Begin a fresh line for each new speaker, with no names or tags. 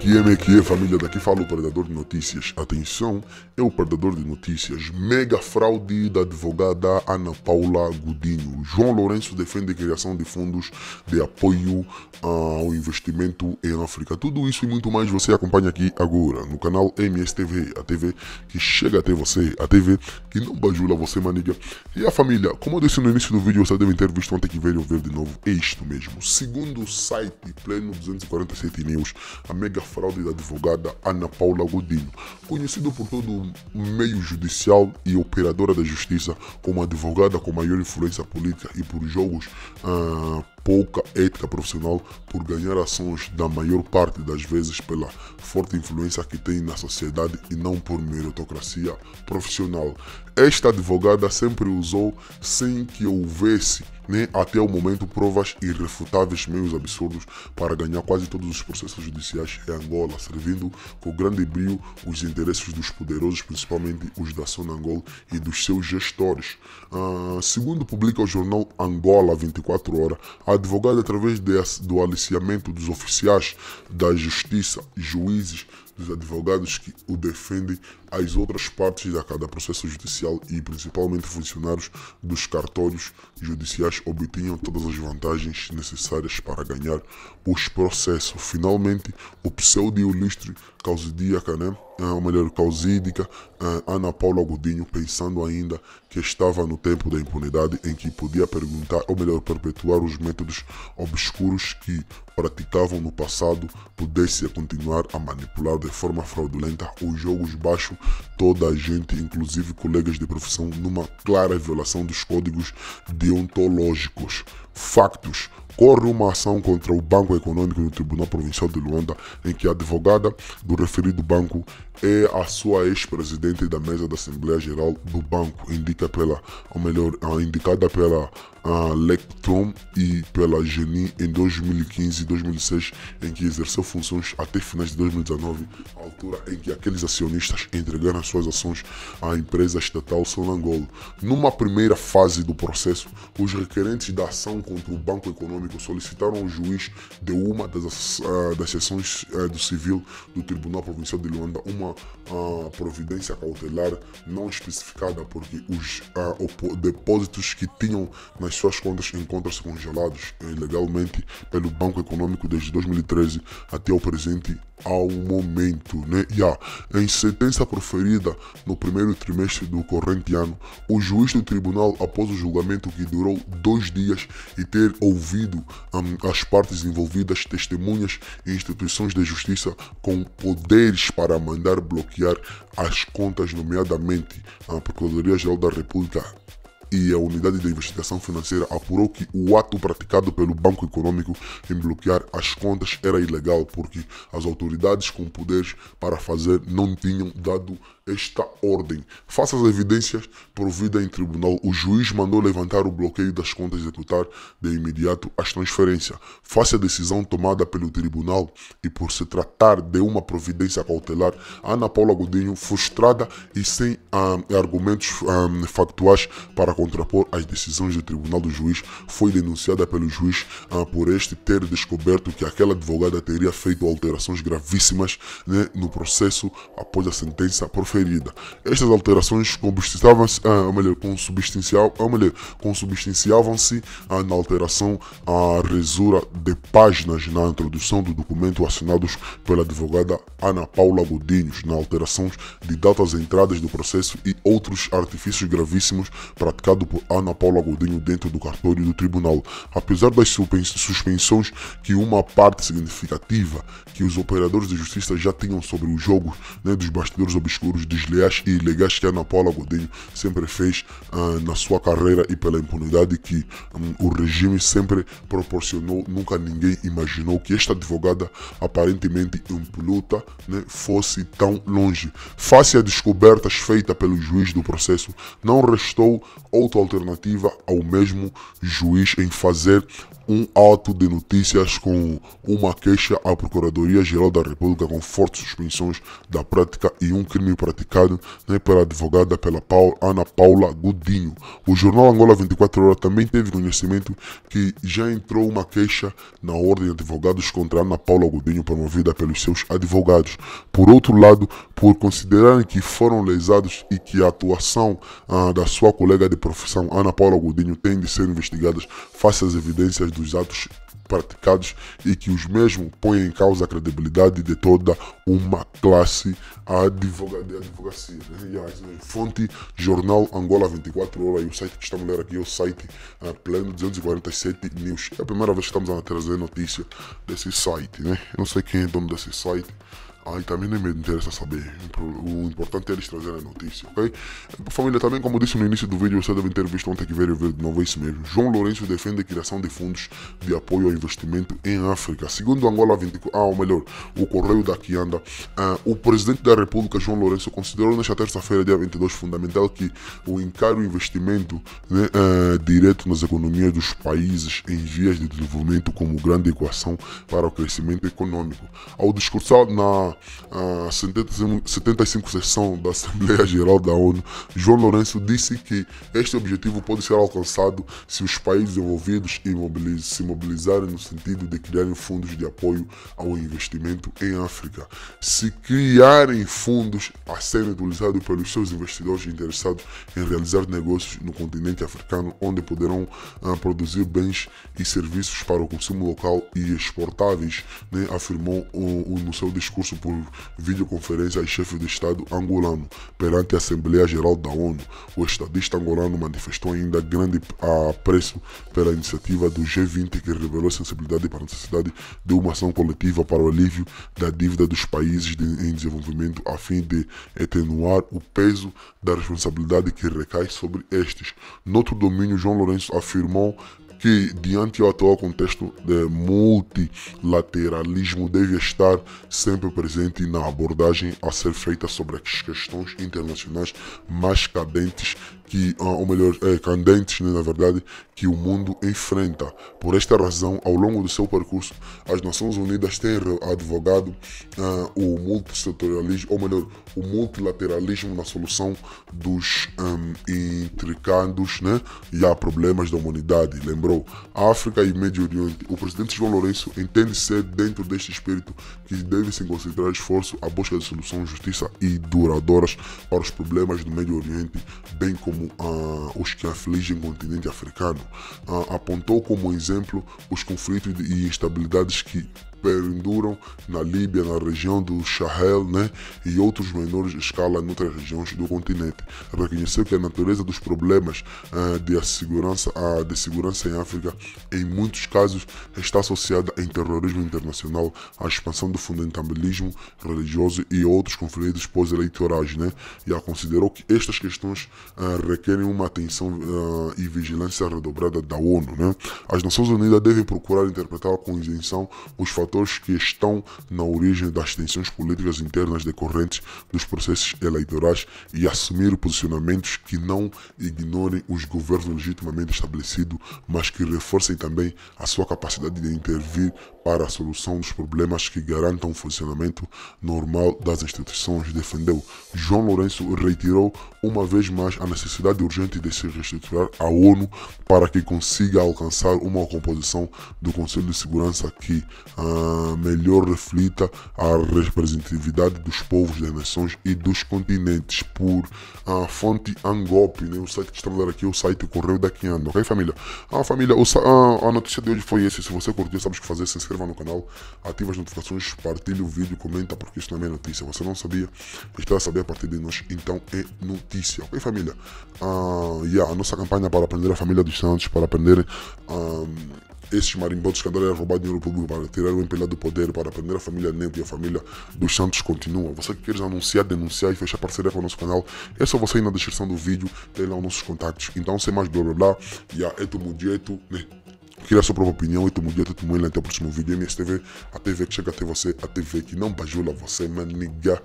Que é, que é, família? Daqui fala o Predador de Notícias. Atenção, é o Predador de Notícias. Mega fraude da advogada Ana Paula Godinho. João Lourenço defende a criação de fundos de apoio ah, ao investimento em África. Tudo isso e muito mais você acompanha aqui agora no canal MSTV, a TV que chega até você, a TV que não bajula você, maniga. E a família, como eu disse no início do vídeo, você deve ter visto ontem que veio ver de novo. É isto mesmo. Segundo o site Pleno 247 News, a mega fraude da advogada Ana Paula Godinho, conhecido por todo o meio judicial e operadora da justiça como advogada com maior influência política e por jogos. Uh, pouca ética profissional por ganhar ações da maior parte das vezes pela forte influência que tem na sociedade e não por meritocracia profissional. Esta advogada sempre usou sem que houvesse nem né, até o momento provas irrefutáveis meios absurdos para ganhar quase todos os processos judiciais em Angola, servindo com grande brilho os interesses dos poderosos, principalmente os da Sonangol e dos seus gestores. Ah, segundo publica o jornal Angola 24 Horas, a advogado, através do aliciamento dos oficiais da justiça, juízes, dos advogados que o defendem, as outras partes de cada processo judicial e principalmente funcionários dos cartórios judiciais obtenham todas as vantagens necessárias para ganhar os processos. Finalmente, o pseudo-ilustre causídica, né? Ah, ou melhor, causídica, ah, Ana Paula Godinho, pensando ainda que estava no tempo da impunidade em que podia perguntar, ou melhor, perpetuar os métodos obscuros que praticavam no passado, pudesse continuar a manipular de forma fraudulenta os jogos baixo toda a gente, inclusive colegas de profissão, numa clara violação dos códigos deontológicos. Factos. Corre uma ação contra o Banco Econômico no Tribunal Provincial de Luanda, em que a advogada do referido banco é a sua ex-presidente da mesa da Assembleia Geral do banco, indica pela, ou melhor, ah, indicada pela a ah, Lectron e pela Geni em 2015 e 2006, em que exerceu funções até finais de 2019, altura em que aqueles acionistas entregaram as suas ações à empresa estatal Solangolo. Numa primeira fase do processo, os requerentes da ação contra o Banco Econômico solicitaram ao juiz de uma das, uh, das sessões uh, do civil do Tribunal Provincial de Luanda uma uh, providência cautelar não especificada porque os depósitos que tinham nas suas contas encontram-se congelados ilegalmente pelo Banco Econômico desde 2013 até o presente ao momento, né? E em sentença proferida no primeiro trimestre do corrente ano, o juiz do tribunal, após o julgamento que durou dois dias e ter ouvido um, as partes envolvidas, testemunhas e instituições de justiça com poderes para mandar bloquear as contas, nomeadamente a Procuradoria-Geral da República e a Unidade de Investigação Financeira apurou que o ato praticado pelo Banco Econômico em bloquear as contas era ilegal porque as autoridades com poderes para fazer não tinham dado esta ordem. Face às evidências providas em tribunal, o juiz mandou levantar o bloqueio das contas e executar de imediato as transferências. Face à decisão tomada pelo tribunal e por se tratar de uma providência cautelar, Ana Paula Godinho, frustrada e sem ah, argumentos ah, factuais para contrapor as decisões do tribunal do juiz, foi denunciada pelo juiz ah, por este ter descoberto que aquela advogada teria feito alterações gravíssimas né, no processo após a sentença proferida. Estas alterações ah, consubstanciavam-se, consubstanciavam-se ah, na alteração à resura de páginas na introdução do documento assinados pela advogada Ana Paula Godinhos, na alteração de datas entradas do processo e outros artifícios gravíssimos praticados praticado por Ana Paula Godinho dentro do cartório do tribunal. Apesar das suspensões que uma parte significativa que os operadores de justiça já tinham sobre o jogo né, dos bastidores obscuros, desleais e ilegais que Ana Paula Godinho sempre fez uh, na sua carreira e pela impunidade que um, o regime sempre proporcionou, nunca ninguém imaginou que esta advogada aparentemente impoluta né, fosse tão longe. Face a descobertas feitas pelo juiz do processo, não restou outra alternativa ao mesmo juiz em fazer um ato de notícias com uma queixa à Procuradoria-Geral da República com fortes suspensões da prática e um crime praticado né, pela advogada pela Paula, Ana Paula Godinho. O jornal Angola 24 Horas também teve conhecimento que já entrou uma queixa na Ordem de Advogados contra Ana Paula Godinho promovida pelos seus advogados. Por outro lado, por considerarem que foram lesados e que a atuação ah, da sua colega de profissão Ana Paula Godinho têm de ser investigadas face às evidências dos atos praticados e que os mesmos põem em causa a credibilidade de toda uma classe advogada de advocacia. Né? né? fonte Jornal Angola 24 Horas e o site que estamos lendo aqui é o site uh, Pleno 247 News. É a primeira vez que estamos a trazer notícia desse site. Né? Eu não sei quem é dono desse site Ai, também nem me interessa saber. O importante é eles trazerem a notícia, ok? Família, também, como disse no início do vídeo, você deve ter visto ontem que veio ver de novo isso mesmo. João Lourenço defende a criação de fundos de apoio ao investimento em África. Segundo Angola 24, ah, ou melhor, o Correio da Quianda, ah, o presidente da República, João Lourenço, considerou nesta terça-feira, dia 22, fundamental que o encaro investimento né, ah, direto nas economias dos países em vias de desenvolvimento como grande equação para o crescimento econômico. Ao discursar na a 75 sessão da Assembleia Geral da ONU, João Lourenço disse que este objetivo pode ser alcançado se os países envolvidos se mobilizarem no sentido de criarem fundos de apoio ao investimento em África. Se criarem fundos a serem utilizados pelos seus investidores interessados em realizar negócios no continente africano, onde poderão uh, produzir bens e serviços para o consumo local e exportáveis, né, afirmou no seu discurso por videoconferência a chefe de Estado angolano perante a Assembleia Geral da ONU. O estadista angolano manifestou ainda grande apreço pela iniciativa do G20 que revelou sensibilidade para a necessidade de uma ação coletiva para o alívio da dívida dos países de, em desenvolvimento a fim de atenuar o peso da responsabilidade que recai sobre estes. Noutro domínio, João Lourenço afirmou que, diante do atual contexto de multilateralismo, deve estar sempre presente na abordagem a ser feita sobre as questões internacionais mais cadentes que, ah, ou melhor, é, candentes, né, na verdade, que o mundo enfrenta. Por esta razão, ao longo do seu percurso, as Nações Unidas têm advogado uh, ah, o multissetorialismo, ou melhor, o multilateralismo na solução dos um, ah, intricados né, e a problemas da humanidade. Lembrou, África e Médio Oriente. O presidente João Lourenço entende ser dentro deste espírito que deve-se concentrar esforço à busca de soluções justiça e duradouras para os problemas do Médio Oriente, bem como como ah, os que afligem o continente africano. Ah, apontou como exemplo os conflitos e instabilidades que perduram na Líbia, na região do Sahel né, e outros menores escala em outras regiões do continente. Reconheceu que a natureza dos problemas uh, de, segurança, uh, ah, de segurança em África, em muitos casos, está associada em terrorismo internacional, à expansão do fundamentalismo religioso e outros conflitos pós-eleitorais. Né, e a considerou que estas questões uh, requerem uma atenção e vigilância redobrada da ONU. Né. As Nações Unidas devem procurar interpretar com isenção os fatores fatores que estão na origem das tensões políticas internas decorrentes dos processos eleitorais e assumir posicionamentos que não ignorem os governos legitimamente estabelecidos, mas que reforcem também a sua capacidade de intervir para a solução dos problemas que garantam o funcionamento normal das instituições, defendeu. João Lourenço reiterou uma vez mais a necessidade urgente de se reestruturar a ONU para que consiga alcançar uma composição do Conselho de Segurança que uh, melhor reflita a representatividade dos povos das nações e dos continentes. Por a uh, fonte Angop, né? o site que está aqui é o site Correio da Quianda, ok, família? Ah, família, o, uh, a notícia de hoje foi essa. Se você curtiu, sabe o que fazer, se inscreve inscrevam no canal, ativa as notificações, partilhe o vídeo, comenta porque isso também é notícia. Você não sabia, está a saber a partir de nós, então é notícia. Ok, família? Uh, yeah, a nossa campanha para aprender a família dos Santos, para aprender. Um, ah, esses marimbotos que andaram a roubar dinheiro público para tirar o empelhado do poder, para aprender a família Neto e a família dos Santos continua. Você que quer anunciar, denunciar e fechar parceria com o nosso canal, é só você ir na descrição do vídeo, tem lá os nossos contatos. Então, sem mais blá blá blá, e yeah, é tudo, mudieto, né? a sua própria opinião e tamo dia, tamo mundo até o próximo vídeo. MSTV, a TV que chega até você, a TV que não bajula você, liga